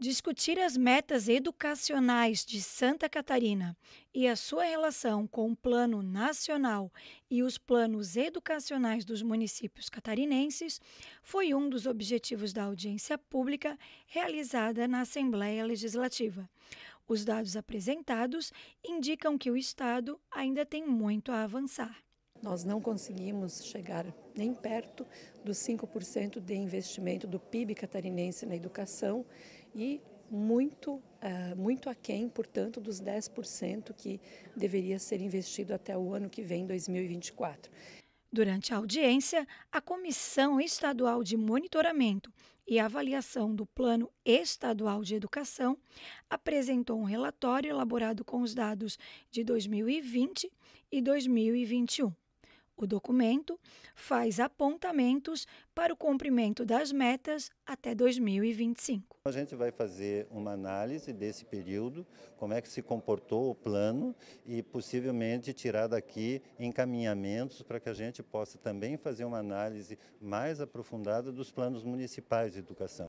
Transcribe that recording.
Discutir as metas educacionais de Santa Catarina e a sua relação com o Plano Nacional e os planos educacionais dos municípios catarinenses foi um dos objetivos da audiência pública realizada na Assembleia Legislativa. Os dados apresentados indicam que o Estado ainda tem muito a avançar. Nós não conseguimos chegar nem perto dos 5% de investimento do PIB catarinense na educação e muito, eh, muito aquém, portanto, dos 10% que deveria ser investido até o ano que vem, 2024. Durante a audiência, a Comissão Estadual de Monitoramento e Avaliação do Plano Estadual de Educação apresentou um relatório elaborado com os dados de 2020 e 2021. O documento faz apontamentos para o cumprimento das metas até 2025. A gente vai fazer uma análise desse período, como é que se comportou o plano e possivelmente tirar daqui encaminhamentos para que a gente possa também fazer uma análise mais aprofundada dos planos municipais de educação.